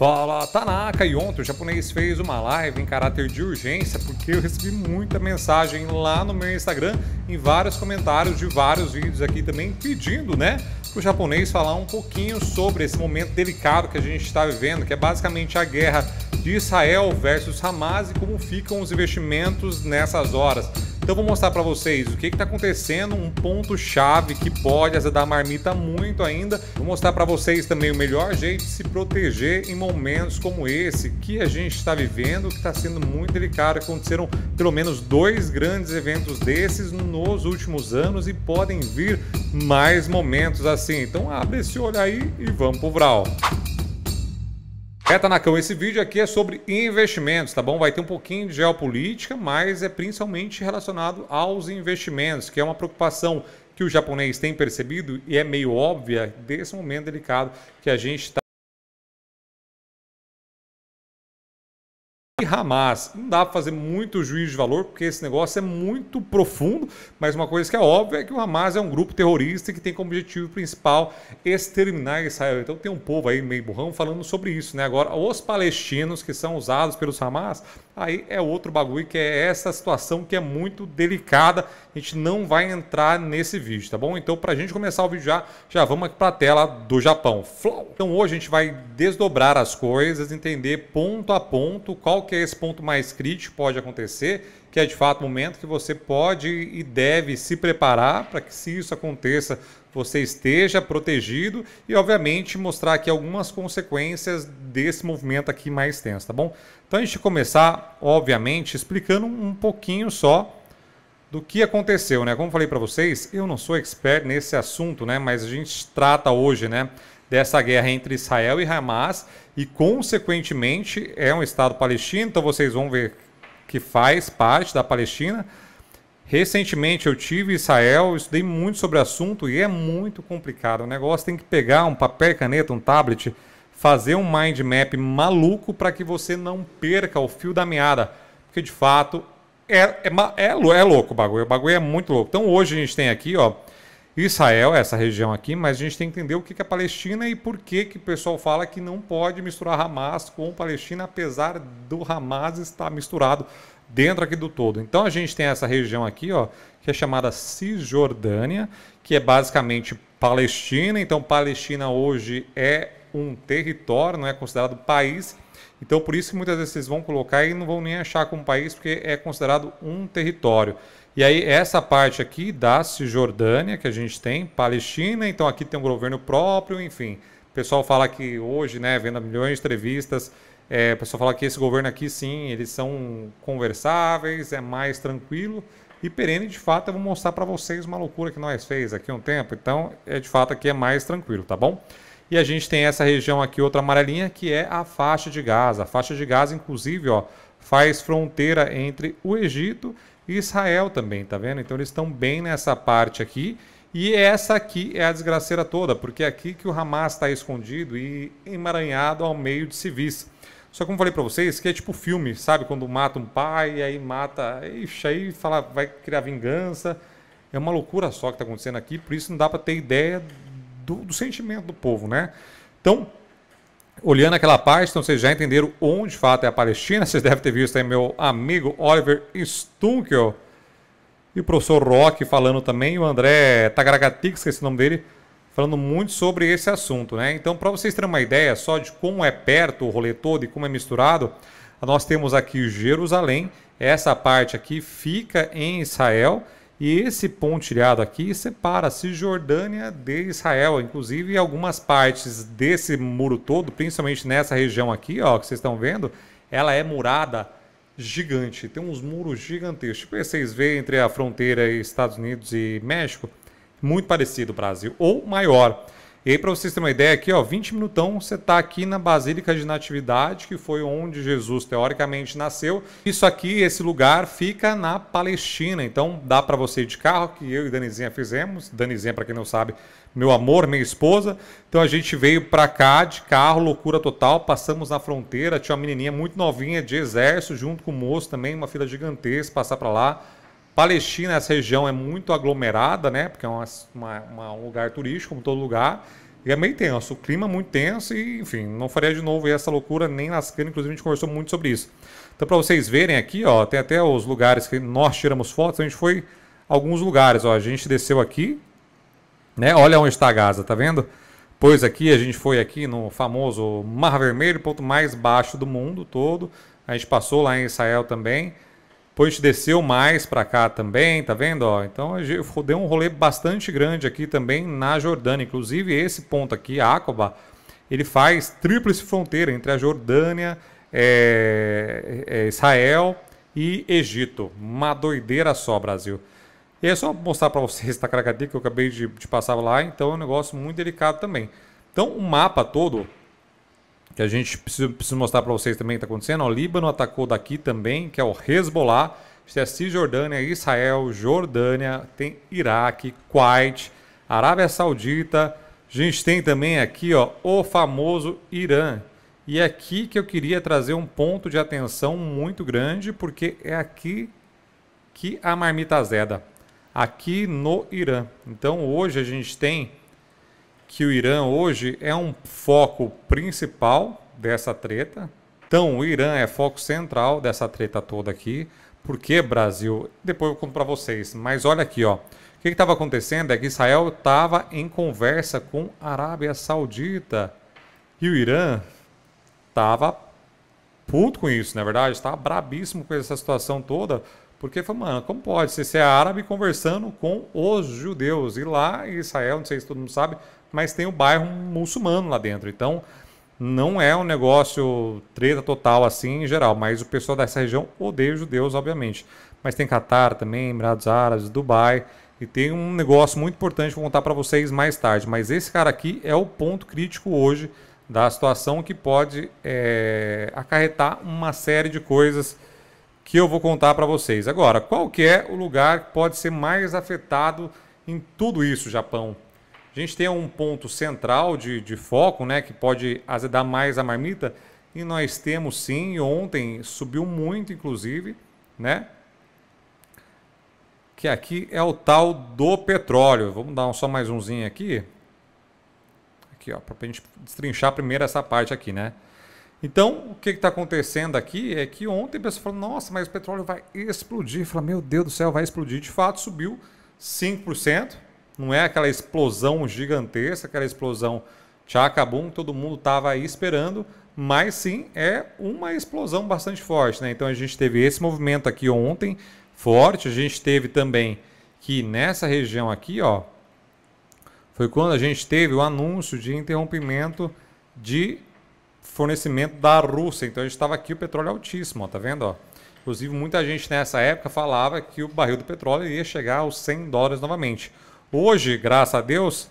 Fala Tanaka! E ontem o japonês fez uma live em caráter de urgência porque eu recebi muita mensagem lá no meu Instagram, em vários comentários de vários vídeos aqui também, pedindo, né, para o japonês falar um pouquinho sobre esse momento delicado que a gente está vivendo, que é basicamente a guerra de Israel versus Hamas e como ficam os investimentos nessas horas. Então vou mostrar para vocês o que está acontecendo, um ponto chave que pode azedar a marmita muito ainda. Vou mostrar para vocês também o melhor jeito de se proteger em momentos como esse que a gente está vivendo, que está sendo muito delicado. Aconteceram pelo menos dois grandes eventos desses nos últimos anos e podem vir mais momentos assim. Então abre esse olho aí e vamos pro Vral. Reta na cama, esse vídeo aqui é sobre investimentos, tá bom? Vai ter um pouquinho de geopolítica, mas é principalmente relacionado aos investimentos, que é uma preocupação que o japonês tem percebido e é meio óbvia desse momento delicado que a gente está. e Hamas. Não dá para fazer muito juízo de valor, porque esse negócio é muito profundo, mas uma coisa que é óbvia é que o Hamas é um grupo terrorista que tem como objetivo principal exterminar Israel. Então tem um povo aí meio burrão falando sobre isso, né? Agora, os palestinos que são usados pelos Hamas, aí é outro bagulho que é essa situação que é muito delicada. A gente não vai entrar nesse vídeo, tá bom? Então, para a gente começar o vídeo já, já vamos aqui para a tela do Japão. Então hoje a gente vai desdobrar as coisas, entender ponto a ponto qual que é esse ponto mais crítico pode acontecer, que é de fato o momento que você pode e deve se preparar para que se isso aconteça, você esteja protegido e obviamente mostrar aqui algumas consequências desse movimento aqui mais tenso, tá bom? Então a gente começar, obviamente, explicando um pouquinho só do que aconteceu, né? Como falei para vocês, eu não sou expert nesse assunto, né? Mas a gente trata hoje, né? dessa guerra entre Israel e Hamas e, consequentemente, é um Estado palestino, então vocês vão ver que faz parte da Palestina. Recentemente eu tive Israel, estudei muito sobre o assunto e é muito complicado. O negócio tem que pegar um papel, caneta, um tablet, fazer um mind map maluco para que você não perca o fio da meada, porque de fato é, é, é, é louco o bagulho, o bagulho é muito louco. Então hoje a gente tem aqui, ó, Israel, essa região aqui, mas a gente tem que entender o que é Palestina e por que, que o pessoal fala que não pode misturar Hamas com Palestina, apesar do Hamas estar misturado dentro aqui do todo. Então a gente tem essa região aqui, ó, que é chamada Cisjordânia, que é basicamente Palestina. Então Palestina hoje é um território, não é considerado país. Então por isso que muitas vezes vocês vão colocar e não vão nem achar como país, porque é considerado um território. E aí, essa parte aqui da Cisjordânia, que a gente tem, Palestina, então aqui tem um governo próprio, enfim. O pessoal fala que hoje, né, vendo milhões de entrevistas, é, o pessoal fala que esse governo aqui, sim, eles são conversáveis, é mais tranquilo. E perene, de fato, eu vou mostrar para vocês uma loucura que nós fez aqui um tempo. Então, é de fato aqui é mais tranquilo, tá bom? E a gente tem essa região aqui, outra amarelinha, que é a faixa de Gaza. A faixa de Gaza, inclusive, ó, faz fronteira entre o Egito e Israel também, tá vendo? Então eles estão bem nessa parte aqui. E essa aqui é a desgraceira toda, porque é aqui que o Hamas está escondido e emaranhado ao meio de civis. Só como falei para vocês, que é tipo filme, sabe? Quando mata um pai, aí mata... Ixi, aí fala, vai criar vingança. É uma loucura só que está acontecendo aqui, por isso não dá para ter ideia do, do sentimento do povo, né? Então, olhando aquela parte, então vocês já entenderam onde de fato é a Palestina. Vocês devem ter visto aí meu amigo Oliver Stunkel e o professor Rock falando também, o André Tagaragatix, que é esse nome dele, falando muito sobre esse assunto, né? Então, para vocês terem uma ideia só de como é perto o rolê todo e como é misturado, nós temos aqui Jerusalém, essa parte aqui fica em Israel e esse pontilhado aqui separa a Cisjordânia de Israel, inclusive algumas partes desse muro todo, principalmente nessa região aqui, ó, que vocês estão vendo, ela é murada gigante, tem uns muros gigantescos. Tipo, vocês veem entre a fronteira Estados Unidos e México, muito parecido o Brasil, ou maior. E aí, para vocês terem uma ideia aqui, ó, 20 minutão, você está aqui na Basílica de Natividade, que foi onde Jesus teoricamente nasceu. Isso aqui, esse lugar, fica na Palestina. Então, dá para você ir de carro, que eu e Danizinha fizemos. Danizinha, para quem não sabe, meu amor, minha esposa. Então, a gente veio para cá de carro, loucura total. Passamos na fronteira, tinha uma menininha muito novinha de exército, junto com o moço também, uma fila gigantesca, passar para lá Palestina, essa região é muito aglomerada, né? Porque é uma, uma, uma, um lugar turístico, como todo lugar. E é meio tenso, o clima é muito tenso e, enfim, não faria de novo essa loucura nem lascando, inclusive a gente conversou muito sobre isso. Então, para vocês verem aqui, ó, tem até os lugares que nós tiramos fotos, a gente foi a alguns lugares, ó, a gente desceu aqui, né? Olha onde está a Gaza, tá vendo? Pois aqui a gente foi aqui no famoso Mar Vermelho, ponto mais baixo do mundo todo. A gente passou lá em Israel também. Depois desceu mais para cá também, tá vendo? Ó, então eu dei um rolê bastante grande aqui também na Jordânia. Inclusive esse ponto aqui, Aqaba, ele faz tríplice fronteira entre a Jordânia, é, é Israel e Egito. Uma doideira só, Brasil. E é só mostrar para vocês Tacaracati, que eu acabei de, de passar lá, então é um negócio muito delicado também. Então o mapa todo que a gente precisa, precisa mostrar para vocês também que está acontecendo. O Líbano atacou daqui também, que é o Hezbollah. Tem a é Cisjordânia, Israel, Jordânia, tem Iraque, Kuwait, Arábia Saudita. A gente tem também aqui ó, o famoso Irã. E é aqui que eu queria trazer um ponto de atenção muito grande, porque é aqui que a marmita zeda. Aqui no Irã. Então hoje a gente tem que o Irã hoje é um foco principal dessa treta. Então, o Irã é foco central dessa treta toda aqui. Por que Brasil? Depois eu conto para vocês. Mas olha aqui, ó. O que estava acontecendo é que Israel estava em conversa com a Arábia Saudita e o Irã estava puto com isso, na é verdade, estava brabíssimo com essa situação toda, porque falou, mano, como pode você ser é árabe conversando com os judeus? E lá Israel, não sei se todo mundo sabe, mas tem o bairro muçulmano lá dentro. Então, não é um negócio treta total assim em geral, mas o pessoal dessa região odeia os judeus, obviamente. Mas tem Catar também, Emirados Árabes, Dubai. E tem um negócio muito importante que vou contar para vocês mais tarde. Mas esse cara aqui é o ponto crítico hoje da situação que pode é, acarretar uma série de coisas que eu vou contar para vocês. Agora, qual que é o lugar que pode ser mais afetado em tudo isso, Japão? gente tem um ponto central de, de foco, né, que pode azedar mais a marmita, e nós temos sim, ontem subiu muito, inclusive, né? Que aqui é o tal do petróleo. Vamos dar só mais umzinho aqui. Aqui, ó, para a gente destrinchar primeiro essa parte aqui, né? Então, o que está acontecendo aqui é que ontem a pessoa falou, nossa, mas o petróleo vai explodir. Fala, meu Deus do céu, vai explodir. De fato, subiu 5%. Não é aquela explosão gigantesca, aquela explosão tchacabum que todo mundo estava aí esperando, mas sim é uma explosão bastante forte. Né? Então a gente teve esse movimento aqui ontem, forte. A gente teve também que nessa região aqui, ó, foi quando a gente teve o anúncio de interrompimento de fornecimento da Rússia. Então a gente estava aqui o petróleo é altíssimo, ó, tá vendo? Ó? Inclusive muita gente nessa época falava que o barril do petróleo ia chegar aos 100 dólares novamente. Hoje, graças a Deus,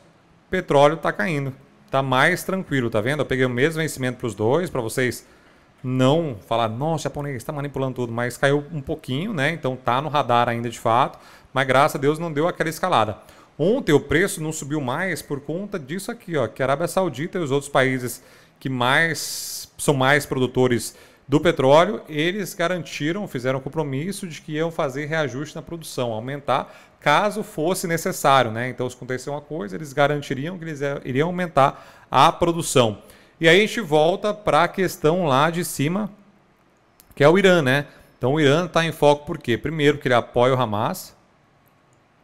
petróleo está caindo. Está mais tranquilo, tá vendo? Eu peguei o mesmo vencimento para os dois, para vocês não falar, nossa, japonês está manipulando tudo, mas caiu um pouquinho, né? Então tá no radar ainda de fato, mas graças a Deus não deu aquela escalada. Ontem o preço não subiu mais por conta disso aqui, ó, que a Arábia Saudita e os outros países que mais são mais produtores do petróleo, eles garantiram, fizeram um compromisso de que iam fazer reajuste na produção, aumentar caso fosse necessário. Né? Então, se acontecer uma coisa, eles garantiriam que eles iriam aumentar a produção. E aí a gente volta para a questão lá de cima, que é o Irã, né? Então o Irã está em foco por quê? Primeiro, que ele apoia o Hamas.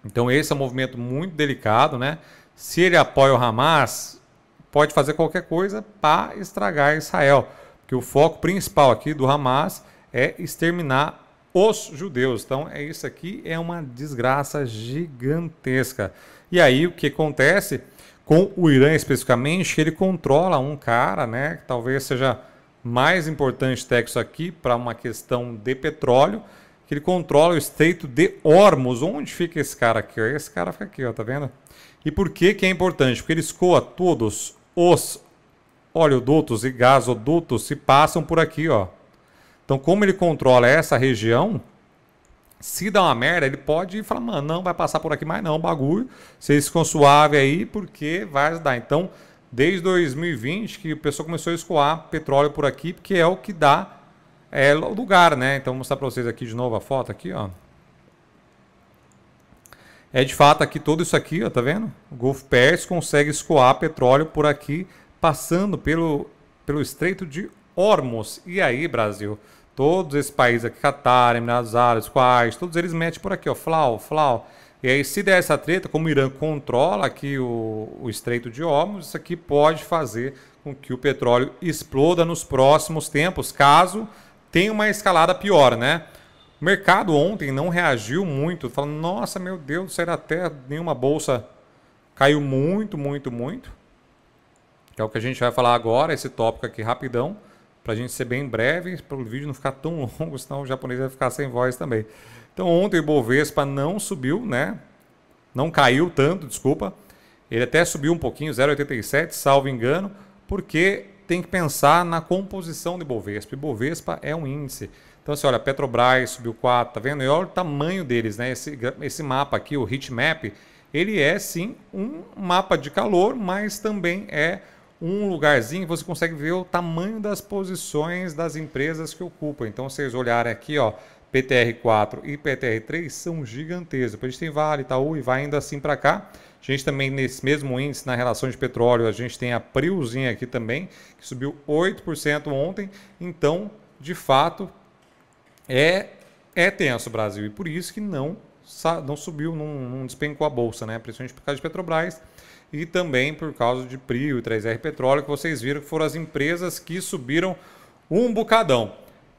Então esse é um movimento muito delicado, né? Se ele apoia o Hamas, pode fazer qualquer coisa para estragar Israel que o foco principal aqui do Hamas é exterminar os judeus. Então, é isso aqui é uma desgraça gigantesca. E aí o que acontece com o Irã especificamente, ele controla um cara, né, que talvez seja mais importante até que isso aqui para uma questão de petróleo, que ele controla o estreito de Hormuz. Onde fica esse cara aqui? Esse cara fica aqui, ó, tá vendo? E por que que é importante? Porque ele escoa todos os oleodutos e gasodutos se passam por aqui, ó. Então, como ele controla essa região, se dá uma merda, ele pode falar, mano, não vai passar por aqui mais não, bagulho. Vocês ficam suave aí, porque vai dar. Então, desde 2020 que o pessoal começou a escoar petróleo por aqui, porque é o que dá é, lugar, né? Então, vou mostrar para vocês aqui de novo a foto aqui, ó. É de fato aqui todo isso aqui, ó, tá vendo? O Golfo Pérsico consegue escoar petróleo por aqui passando pelo, pelo Estreito de Hormuz. E aí, Brasil, todos esses países aqui, Qatar Emirados Árabes, quais, todos eles metem por aqui, ó, flau, flau. E aí, se der essa treta, como o Irã controla aqui o, o Estreito de Hormuz, isso aqui pode fazer com que o petróleo exploda nos próximos tempos, caso tenha uma escalada pior, né? O mercado ontem não reagiu muito, falando, nossa, meu Deus, será até nenhuma bolsa caiu muito, muito, muito que é o que a gente vai falar agora, esse tópico aqui rapidão, para a gente ser bem breve, para o vídeo não ficar tão longo, senão o japonês vai ficar sem voz também. Então ontem o Ibovespa não subiu, né? Não caiu tanto, desculpa. Ele até subiu um pouquinho, 0,87, salvo engano, porque tem que pensar na composição do Ibovespa. Ibovespa é um índice. Então, você assim, olha, Petrobras subiu 4, tá vendo? E olha o tamanho deles, né? Esse, esse mapa aqui, o heat map, ele é sim um mapa de calor, mas também é um lugarzinho você consegue ver o tamanho das posições das empresas que ocupam. Então, vocês olharem aqui, ó, PTR4 e PTR3 são gigantescos. Depois a gente tem Vale, Itaú e vai indo assim para cá. A gente também, nesse mesmo índice, na relação de petróleo, a gente tem a Prilzinha aqui também, que subiu 8% ontem. Então, de fato, é, é tenso o Brasil. E por isso que não, não subiu, não, não despencou a Bolsa, né? Principalmente por causa de Petrobras e também por causa de Prio e 3R Petróleo, que vocês viram que foram as empresas que subiram um bocadão.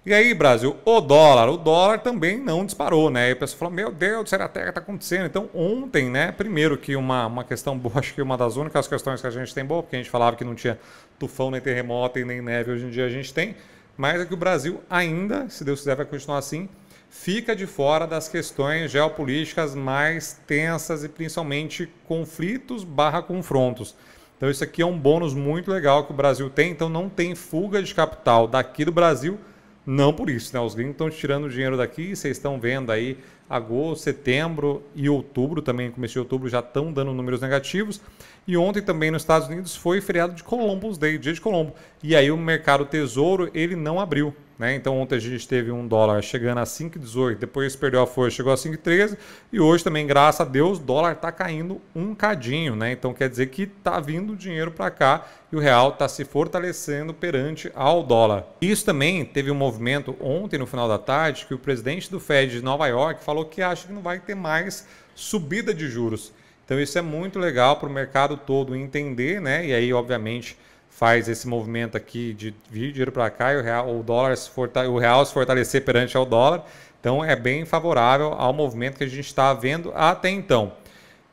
E aí, Brasil, o dólar, o dólar também não disparou, né? E o pessoal falou, meu Deus, será que está acontecendo? Então, ontem, né, primeiro que uma, uma questão boa, acho que uma das únicas questões que a gente tem boa, porque a gente falava que não tinha tufão, nem terremoto e nem neve, hoje em dia a gente tem, mas é que o Brasil ainda, se Deus quiser, vai continuar assim, fica de fora das questões geopolíticas mais tensas e principalmente conflitos barra confrontos. Então isso aqui é um bônus muito legal que o Brasil tem, então não tem fuga de capital daqui do Brasil, não por isso, né? Os gringos estão tirando dinheiro daqui, vocês estão vendo aí agosto, setembro e outubro também, começo de outubro já estão dando números negativos. E ontem também nos Estados Unidos foi feriado de Columbus Day, dia de Colombo. E aí o mercado tesouro, ele não abriu. Né? Então ontem a gente teve um dólar chegando a 5,18, depois perdeu a força, chegou a 5,13 e hoje também, graças a Deus, o dólar está caindo um cadinho. Né? Então quer dizer que está vindo dinheiro para cá e o real está se fortalecendo perante ao dólar. Isso também teve um movimento ontem no final da tarde que o presidente do Fed de Nova York falou que acha que não vai ter mais subida de juros. Então isso é muito legal para o mercado todo entender, né? E aí, obviamente, faz esse movimento aqui de vir dinheiro para cá e o real, o dólar se o real se fortalecer perante ao dólar. Então é bem favorável ao movimento que a gente está vendo até então.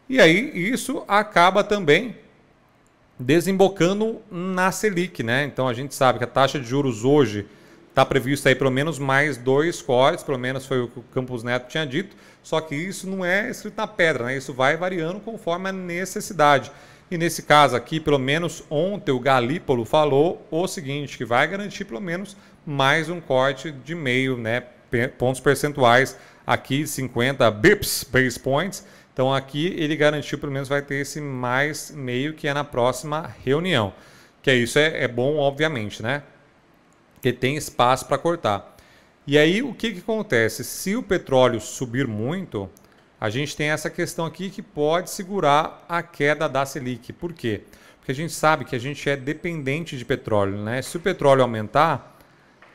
E aí isso acaba também desembocando na Selic, né? Então a gente sabe que a taxa de juros hoje Está previsto aí pelo menos mais dois cortes, pelo menos foi o que o Campos Neto tinha dito, só que isso não é escrito na pedra, né? isso vai variando conforme a necessidade. E nesse caso aqui, pelo menos ontem o Galípolo falou o seguinte, que vai garantir pelo menos mais um corte de meio, né, pontos percentuais aqui, 50 bips, base points. Então aqui ele garantiu pelo menos vai ter esse mais meio que é na próxima reunião. Que é isso é, é bom, obviamente, né? porque tem espaço para cortar. E aí o que, que acontece? Se o petróleo subir muito, a gente tem essa questão aqui que pode segurar a queda da Selic. Por quê? Porque a gente sabe que a gente é dependente de petróleo. Né? Se o petróleo aumentar,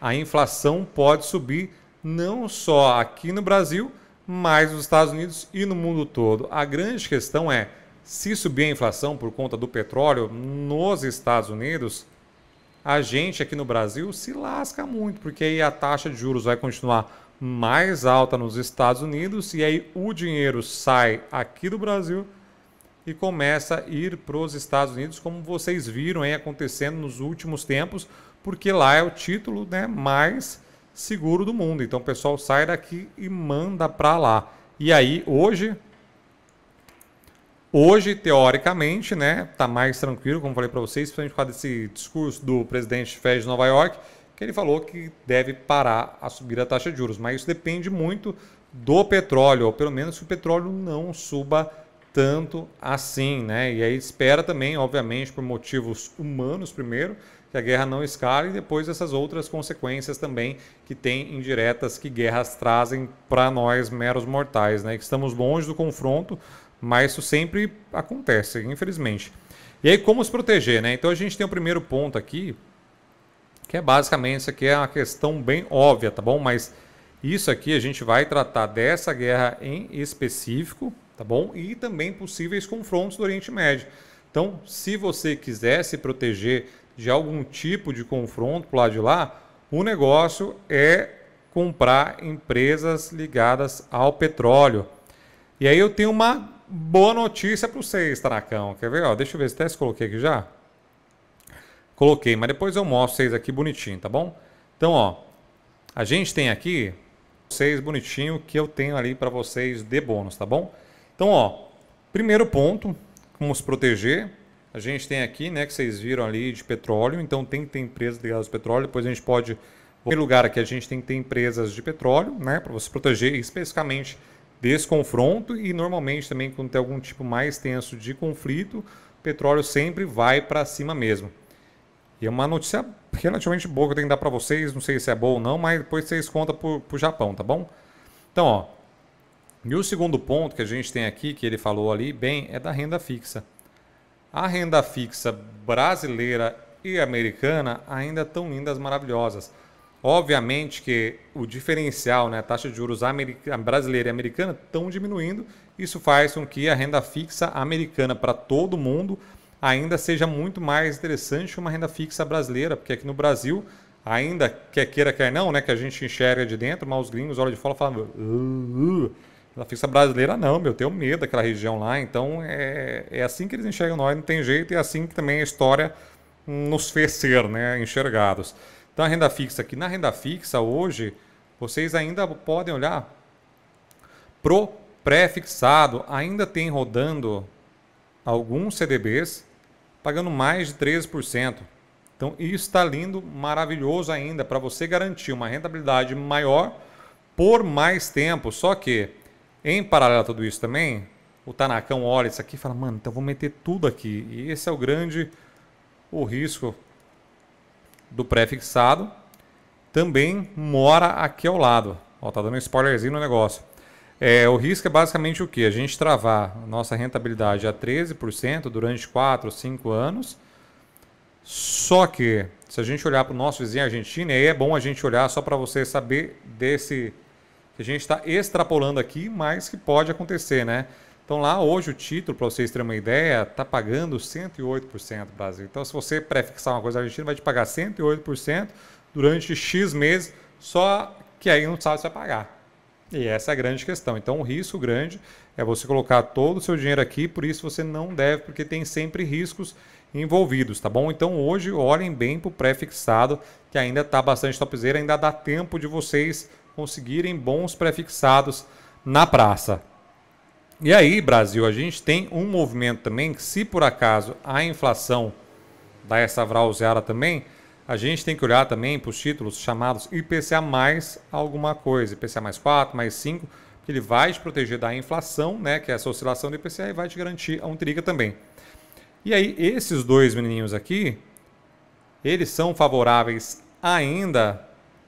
a inflação pode subir não só aqui no Brasil, mas nos Estados Unidos e no mundo todo. A grande questão é se subir a inflação por conta do petróleo nos Estados Unidos, a gente aqui no Brasil se lasca muito, porque aí a taxa de juros vai continuar mais alta nos Estados Unidos e aí o dinheiro sai aqui do Brasil e começa a ir para os Estados Unidos, como vocês viram aí acontecendo nos últimos tempos, porque lá é o título né, mais seguro do mundo. Então o pessoal sai daqui e manda para lá. E aí hoje Hoje, teoricamente, né, tá mais tranquilo, como falei para vocês, principalmente por causa desse discurso do presidente Fed de Nova York, que ele falou que deve parar a subir a taxa de juros, mas isso depende muito do petróleo, ou pelo menos que o petróleo não suba tanto assim, né? E aí espera também, obviamente, por motivos humanos primeiro, que a guerra não escale e depois essas outras consequências também que tem indiretas que guerras trazem para nós meros mortais, né? Que estamos longe do confronto, mas isso sempre acontece, infelizmente. E aí, como se proteger, né? Então a gente tem o primeiro ponto aqui, que é basicamente isso aqui é uma questão bem óbvia, tá bom? Mas isso aqui a gente vai tratar dessa guerra em específico, tá bom? E também possíveis confrontos do Oriente Médio. Então, se você quiser se proteger de algum tipo de confronto pro lado de lá, o negócio é comprar empresas ligadas ao petróleo. E aí eu tenho uma boa notícia para vocês, Taracão. Quer ver? Ó, deixa eu ver se até se coloquei aqui já. Coloquei, mas depois eu mostro vocês aqui bonitinho, tá bom? Então, ó, a gente tem aqui vocês bonitinho que eu tenho ali para vocês de bônus, tá bom? Então, ó, primeiro ponto, como se proteger. A gente tem aqui, né, que vocês viram ali de petróleo, então tem que ter empresas de ao petróleo, depois a gente pode em lugar aqui a gente tem que ter empresas de petróleo, né, para você proteger especificamente desse confronto e normalmente também quando tem algum tipo mais tenso de conflito, o petróleo sempre vai para cima mesmo. E é uma notícia relativamente boa que eu tenho que dar para vocês, não sei se é boa ou não, mas depois vocês contam para o Japão, tá bom? Então, ó, e o segundo ponto que a gente tem aqui, que ele falou ali, bem, é da renda fixa. A renda fixa brasileira e americana ainda estão lindas, maravilhosas. Obviamente que o diferencial, né, a taxa de juros brasileira e americana estão diminuindo. Isso faz com que a renda fixa americana para todo mundo ainda seja muito mais interessante que uma renda fixa brasileira, porque aqui no Brasil, ainda quer queira, quer não, né, que a gente enxerga de dentro, mas os gringos olham de fora e falam: uh, uh, fixa brasileira não, meu, tenho medo daquela região lá. Então é, é assim que eles enxergam nós, não tem jeito, e é assim que também a história nos fez ser né, enxergados. Então a renda fixa aqui. Na renda fixa hoje, vocês ainda podem olhar pro pré-fixado. Ainda tem rodando alguns CDBs pagando mais de 13%. Então isso está lindo, maravilhoso ainda para você garantir uma rentabilidade maior por mais tempo. Só que em paralelo a tudo isso também, o Tanakão olha isso aqui e fala, mano, então vou meter tudo aqui. E esse é o grande o risco do pré-fixado também mora aqui ao lado. Ó, tá dando um spoilerzinho no negócio. É, o risco é basicamente o que? A gente travar nossa rentabilidade a 13% durante 4, 5 anos. Só que, se a gente olhar para o nosso vizinho argentino, aí é bom a gente olhar só para você saber desse que a gente está extrapolando aqui, mas que pode acontecer, né? Então lá hoje o título, para vocês terem uma ideia, está pagando 108% Brasil. Então se você prefixar uma coisa na Argentina, vai te pagar 108% durante X meses, só que aí não sabe se vai pagar. E essa é a grande questão. Então o risco grande é você colocar todo o seu dinheiro aqui, por isso você não deve, porque tem sempre riscos envolvidos, tá bom? Então hoje olhem bem para o pré-fixado, que ainda está bastante topzera, ainda dá tempo de vocês conseguirem bons prefixados na praça. E aí, Brasil, a gente tem um movimento também que, se por acaso a inflação dá essa vrauseada também, a gente tem que olhar também para os títulos chamados IPCA mais alguma coisa, IPCA mais 4, mais 5, que ele vai te proteger da inflação, né, que é essa oscilação do IPCA, e vai te garantir a um triga também. E aí, esses dois menininhos aqui, eles são favoráveis ainda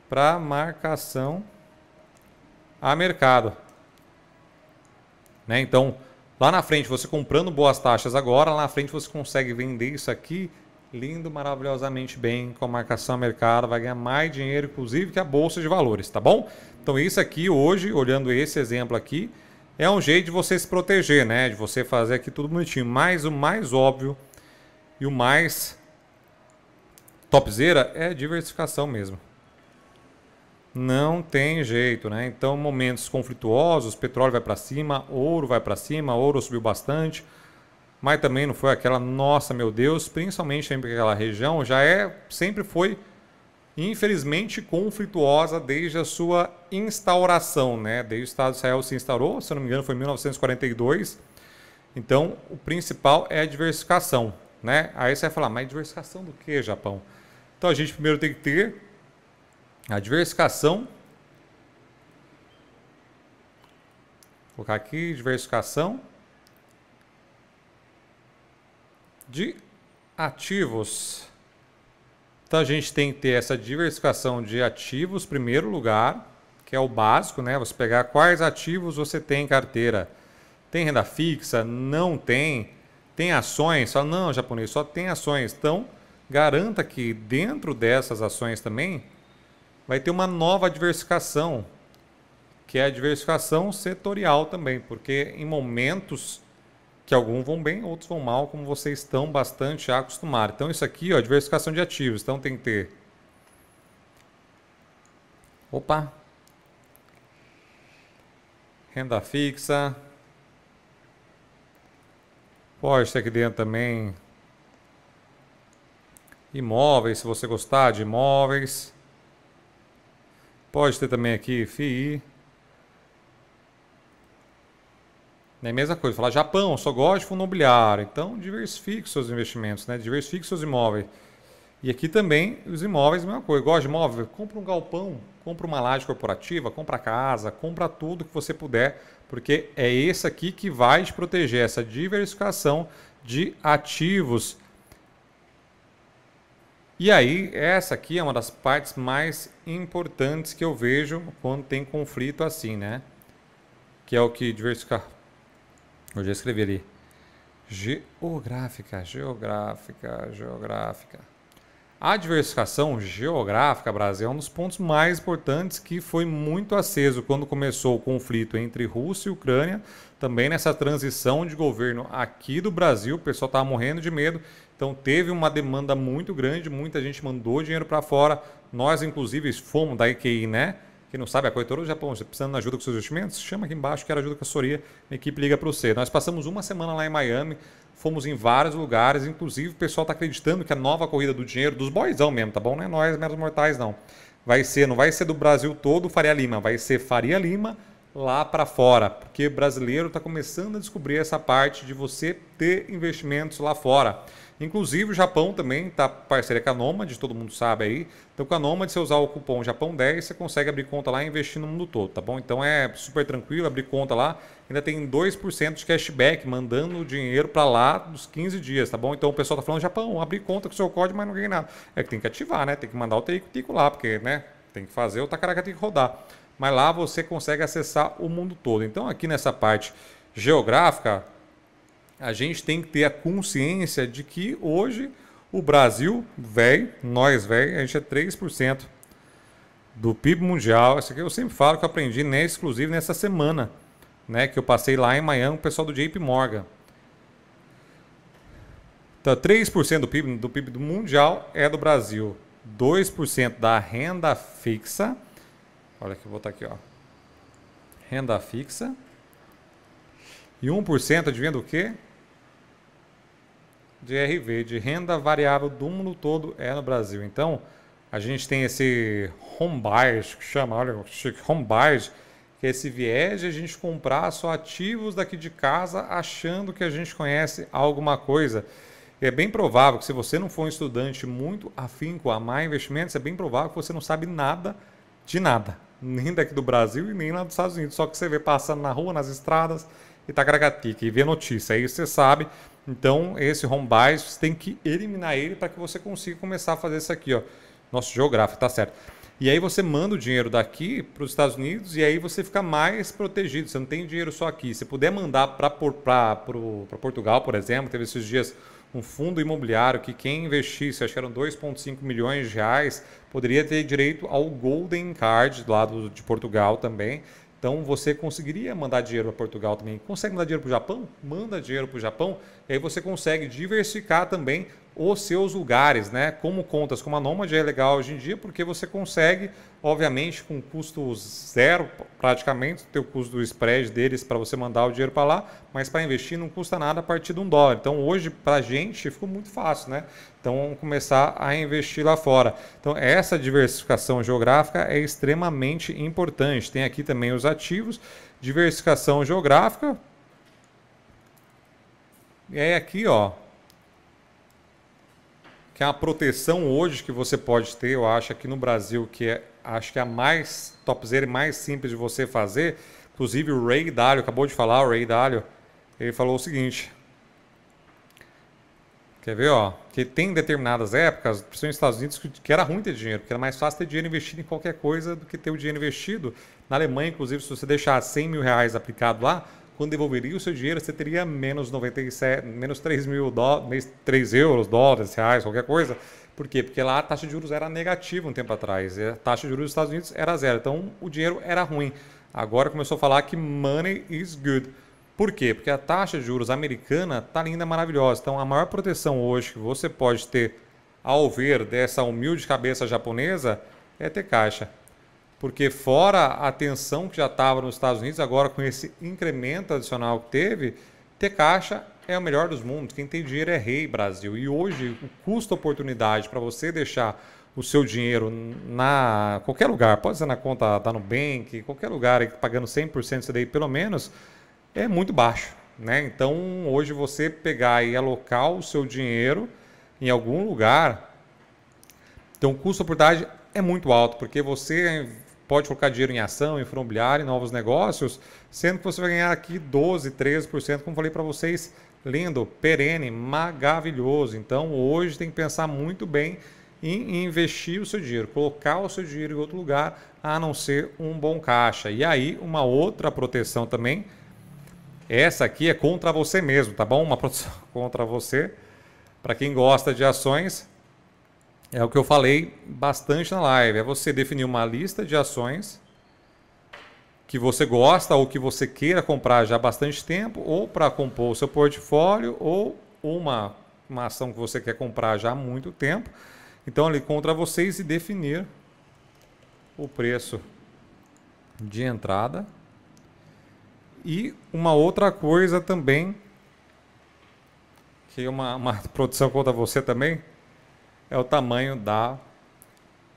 para marcação a mercado. Né? Então, lá na frente, você comprando boas taxas agora, lá na frente você consegue vender isso aqui lindo, maravilhosamente bem com a marcação a mercado, vai ganhar mais dinheiro, inclusive, que a bolsa de valores, tá bom? Então, isso aqui hoje, olhando esse exemplo aqui, é um jeito de você se proteger, né? De você fazer aqui tudo bonitinho. Mas o mais óbvio e o mais topzera é diversificação mesmo. Não tem jeito, né? Então, momentos conflituosos, petróleo vai para cima, ouro vai para cima, ouro subiu bastante, mas também não foi aquela, nossa, meu Deus, principalmente sempre aquela região já é, sempre foi infelizmente conflituosa desde a sua instauração, né? Desde o Estado de Israel se instaurou, se não me engano, foi em 1942. Então, o principal é a diversificação, né? Aí você vai falar, mas diversificação do que, Japão? Então, a gente primeiro tem que ter a diversificação. Vou colocar aqui diversificação de ativos. Então a gente tem que ter essa diversificação de ativos, primeiro lugar, que é o básico, né? Você pegar quais ativos você tem em carteira. Tem renda fixa? Não tem. Tem ações? Só não, japonês, só tem ações. Então, garanta que dentro dessas ações também vai ter uma nova diversificação, que é a diversificação setorial também, porque em momentos que alguns vão bem, outros vão mal, como vocês estão bastante acostumados. Então isso aqui, ó, diversificação de ativos, então tem que ter Opa, renda fixa. ser aqui dentro também. Imóveis, se você gostar de imóveis. Pode ter também aqui FI. É a mesma coisa, falar Japão, só gosto de fundo imobiliário. Então diversifique seus investimentos, né? diversifique seus imóveis. E aqui também os imóveis, mesma coisa. Gosta de imóvel? Compra um galpão, compra uma laje corporativa, compra casa, compra tudo que você puder, porque é esse aqui que vai te proteger, essa diversificação de ativos e aí, essa aqui é uma das partes mais importantes que eu vejo quando tem conflito assim, né? Que é o que diversificar. Eu já escrevi ali. Geográfica, geográfica, geográfica. A diversificação geográfica, Brasil, é um dos pontos mais importantes que foi muito aceso quando começou o conflito entre Rússia e Ucrânia, também nessa transição de governo aqui do Brasil, o pessoal estava morrendo de medo então teve uma demanda muito grande, muita gente mandou dinheiro para fora. Nós, inclusive, fomos da EQI, né? Quem não sabe, a corretora do Japão, você precisando de ajuda com seus investimentos? Chama aqui embaixo, quero ajuda com a assessoria, a equipe liga para você. Nós passamos uma semana lá em Miami, fomos em vários lugares, inclusive o pessoal está acreditando que a nova corrida do dinheiro, dos boizão mesmo, tá bom? Não é nós, meros mortais, não. Vai ser, não vai ser do Brasil todo Faria Lima, vai ser Faria Lima lá para fora, porque brasileiro está começando a descobrir essa parte de você ter investimentos lá fora. Inclusive, o Japão também está parceria com a Nomad, todo mundo sabe aí. Então, com a Nomad, se usar o cupom Japão10, você consegue abrir conta lá e investir no mundo todo, tá bom? Então, é super tranquilo abrir conta lá. Ainda tem 2% de cashback mandando o dinheiro para lá dos 15 dias, tá bom? Então, o pessoal tá falando, Japão, abri conta com o seu código, mas não ganha nada. É que tem que ativar, né? Tem que mandar o tico-tico lá, porque, né? Tem que fazer, o Takaraca tem que rodar. Mas lá você consegue acessar o mundo todo. Então, aqui nessa parte geográfica, a gente tem que ter a consciência de que hoje o Brasil, velho, nós, velho, a gente é 3% do PIB mundial. Isso aqui eu sempre falo que eu aprendi, né, exclusivo nessa semana, né, que eu passei lá em Miami com o pessoal do JP Morgan. Então, 3% do PIB, do PIB do mundial é do Brasil. 2% da renda fixa. Olha que eu vou botar aqui, ó. Renda fixa. E 1% adivinha do quê? de RV, de renda variável do mundo todo é no Brasil. Então, a gente tem esse home buyers, que chama, olha, home buyers, que é esse viés de a gente comprar só ativos daqui de casa achando que a gente conhece alguma coisa. E é bem provável que se você não for um estudante muito com a mais investimentos, é bem provável que você não sabe nada de nada, nem daqui do Brasil e nem lá dos Estados Unidos. Só que você vê passando na rua, nas estradas, e Itacaracatica e vê notícia. Aí você sabe então, esse home você tem que eliminar ele para que você consiga começar a fazer isso aqui, ó. Nosso geográfico, tá certo. E aí você manda o dinheiro daqui para os Estados Unidos e aí você fica mais protegido. Você não tem dinheiro só aqui. Se puder mandar para Portugal, por exemplo, teve esses dias um fundo imobiliário que quem investisse, acho que eram 2,5 milhões de reais, poderia ter direito ao Golden Card lá lado de Portugal também. Então você conseguiria mandar dinheiro para Portugal também. Consegue mandar dinheiro para o Japão? Manda dinheiro para o Japão. E aí você consegue diversificar também os seus lugares, né? Como contas, como a Nômade é legal hoje em dia, porque você consegue obviamente com custo zero praticamente, o custo do spread deles para você mandar o dinheiro para lá, mas para investir não custa nada a partir de um dólar. Então hoje para a gente ficou muito fácil, né? Então vamos começar a investir lá fora. Então essa diversificação geográfica é extremamente importante. Tem aqui também os ativos, diversificação geográfica. E é aí aqui, ó, que é a proteção hoje que você pode ter, eu acho, aqui no Brasil, que é acho que a mais topzera e mais simples de você fazer. Inclusive o Ray Dalio, acabou de falar, o Ray Dalio, ele falou o seguinte. Quer ver, ó? Que tem determinadas épocas, principalmente nos Estados Unidos, que era ruim ter dinheiro, porque era mais fácil ter dinheiro investido em qualquer coisa do que ter o dinheiro investido. Na Alemanha, inclusive, se você deixar 100 mil reais aplicado lá, quando devolveria o seu dinheiro, você teria menos 97, menos 3 mil dólares, 3 euros, dólares, reais, qualquer coisa, por quê? Porque lá a taxa de juros era negativa um tempo atrás. A taxa de juros dos Estados Unidos era zero. Então o dinheiro era ruim. Agora começou a falar que money is good. Por quê? Porque a taxa de juros americana está linda, maravilhosa. Então a maior proteção hoje que você pode ter ao ver dessa humilde cabeça japonesa é ter caixa. Porque fora a tensão que já estava nos Estados Unidos, agora com esse incremento adicional que teve, ter caixa é o melhor dos mundos. Quem tem dinheiro é rei, Brasil. E hoje o custo-oportunidade para você deixar o seu dinheiro na qualquer lugar, pode ser na conta da Nubank, qualquer lugar, tá pagando 100% CDI pelo menos, é muito baixo. Né? Então, hoje você pegar e alocar o seu dinheiro em algum lugar, então o custo oportunidade é muito alto, porque você pode colocar dinheiro em ação, em imobiliário, em novos negócios, sendo que você vai ganhar aqui 12, 13%, como falei para vocês, lindo, perene, maravilhoso. Então hoje tem que pensar muito bem em investir o seu dinheiro, colocar o seu dinheiro em outro lugar, a não ser um bom caixa. E aí uma outra proteção também. Essa aqui é contra você mesmo, tá bom? Uma proteção contra você. Para quem gosta de ações, é o que eu falei bastante na live. É você definir uma lista de ações que você gosta ou que você queira comprar já há bastante tempo, ou para compor o seu portfólio, ou uma, uma ação que você quer comprar já há muito tempo. Então, ali contra vocês e definir o preço de entrada. E uma outra coisa também, que é uma, uma produção contra você também, é o tamanho da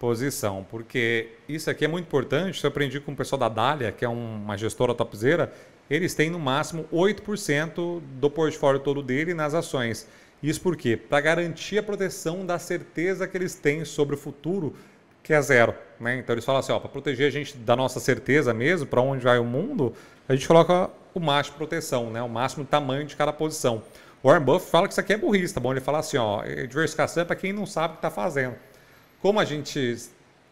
posição, porque isso aqui é muito importante. Eu aprendi com o pessoal da Dália, que é uma gestora topzeira, eles têm no máximo 8% do portfólio todo dele nas ações. Isso por quê? Para garantir a proteção da certeza que eles têm sobre o futuro, que é zero. Né? Então eles falam assim: para proteger a gente da nossa certeza mesmo, para onde vai o mundo, a gente coloca o máximo de proteção, né? o máximo tamanho de cada posição. Warren Buffett fala que isso aqui é burrista, tá bom? Ele fala assim: ó, diversificação é para quem não sabe o que está fazendo como a gente,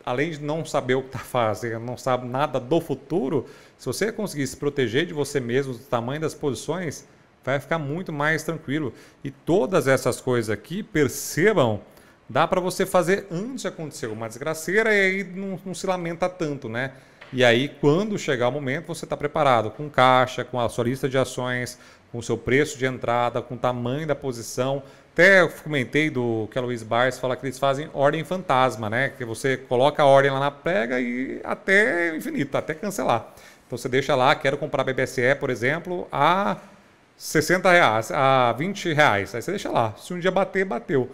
além de não saber o que está fazendo, não sabe nada do futuro, se você conseguir se proteger de você mesmo, do tamanho das posições, vai ficar muito mais tranquilo. E todas essas coisas aqui, percebam, dá para você fazer antes de acontecer uma desgraceira e aí não, não se lamenta tanto, né? E aí, quando chegar o momento, você está preparado com caixa, com a sua lista de ações, com o seu preço de entrada, com o tamanho da posição, até eu comentei do que a Luiz Barres fala que eles fazem ordem fantasma, né? Que você coloca a ordem lá na prega e até infinito, até cancelar. Então você deixa lá, quero comprar BBSE, por exemplo, a 60 reais, a 20 reais. Aí você deixa lá. Se um dia bater, bateu.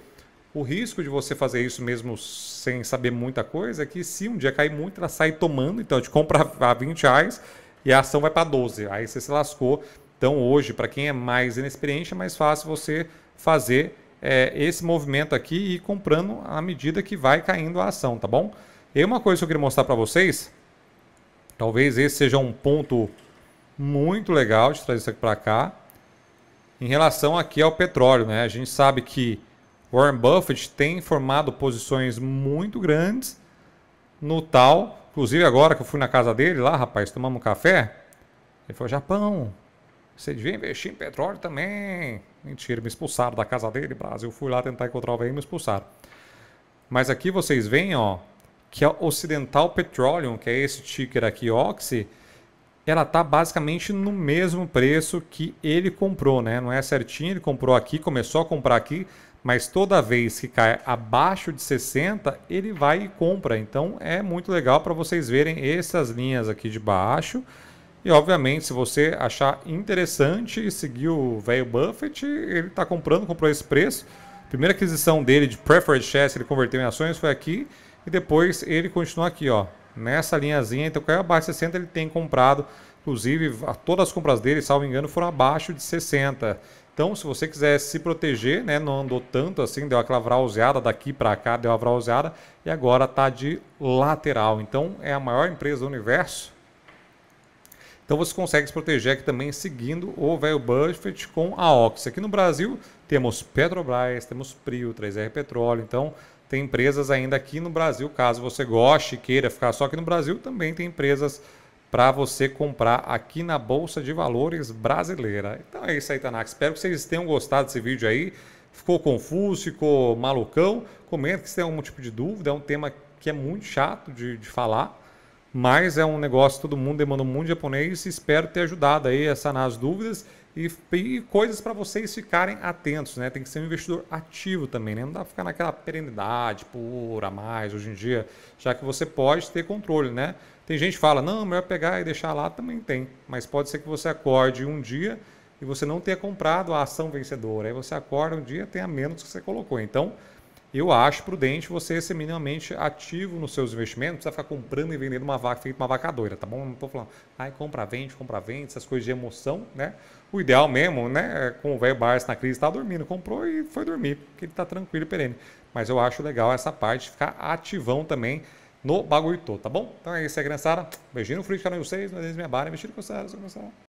O risco de você fazer isso mesmo sem saber muita coisa é que se um dia cair muito, ela sai tomando. Então, a gente compra a 20 reais e a ação vai para 12. Aí você se lascou. Então, hoje, para quem é mais inexperiente, é mais fácil você fazer é, esse movimento aqui e ir comprando à medida que vai caindo a ação, tá bom? E uma coisa que eu queria mostrar para vocês, talvez esse seja um ponto muito legal de trazer isso aqui para cá, em relação aqui ao petróleo, né? A gente sabe que Warren Buffett tem formado posições muito grandes no tal, inclusive agora que eu fui na casa dele lá, rapaz, tomamos um café, ele falou, Japão, você devia investir em petróleo também. Mentira, me expulsaram da casa dele, Brasil. Eu fui lá tentar encontrar o velho e me expulsaram. Mas aqui vocês veem, ó, que a ocidental Petroleum, que é esse ticker aqui, Oxy, ela tá basicamente no mesmo preço que ele comprou, né? Não é certinho, ele comprou aqui, começou a comprar aqui, mas toda vez que cai abaixo de 60, ele vai e compra. Então é muito legal para vocês verem essas linhas aqui de baixo. E obviamente, se você achar interessante e seguir o velho Buffett, ele está comprando, comprou esse preço. A primeira aquisição dele de preferred shares, ele converteu em ações, foi aqui. E depois ele continua aqui, ó, nessa linhazinha. Então, caiu abaixo de 60, ele tem comprado. Inclusive, todas as compras dele, salvo engano, foram abaixo de 60. Então, se você quiser se proteger, né, não andou tanto assim, deu aquela vrauseada daqui para cá, deu uma vrauseada e agora está de lateral. Então, é a maior empresa do universo então você consegue se proteger aqui também seguindo o velho Buffett com a Ox. Aqui no Brasil temos Petrobras, temos Prio, 3R Petróleo, então tem empresas ainda aqui no Brasil. Caso você goste e queira ficar só aqui no Brasil, também tem empresas para você comprar aqui na Bolsa de Valores brasileira. Então é isso aí, Tanak. Espero que vocês tenham gostado desse vídeo aí. Ficou confuso, ficou malucão? Comenta que você tem algum tipo de dúvida. É um tema que é muito chato de, de falar mas é um negócio, todo mundo demanda muito japonês e espero ter ajudado aí a sanar as dúvidas e, e coisas para vocês ficarem atentos, né? Tem que ser um investidor ativo também, né? Não dá pra ficar naquela perenidade pura mais hoje em dia, já que você pode ter controle, né? Tem gente que fala, não, melhor pegar e deixar lá, também tem. Mas pode ser que você acorde um dia e você não tenha comprado a ação vencedora. Aí você acorda um dia tem a menos que você colocou. Então, eu acho prudente você ser minimamente ativo nos seus investimentos, não precisa ficar comprando e vendendo uma vaca feito uma vaca doida, tá bom? Não estou falando, ai, compra, vende, compra, vende, essas coisas de emoção, né? O ideal mesmo, né, é com o velho Barça na crise, estava tá dormindo, comprou e foi dormir, porque ele está tranquilo e perene. Mas eu acho legal essa parte de ficar ativão também no bagulho todo, tá bom? Então é isso aí, criançada. Beijinho no frio, canal 6, mas minha barra, mexendo com o Sara,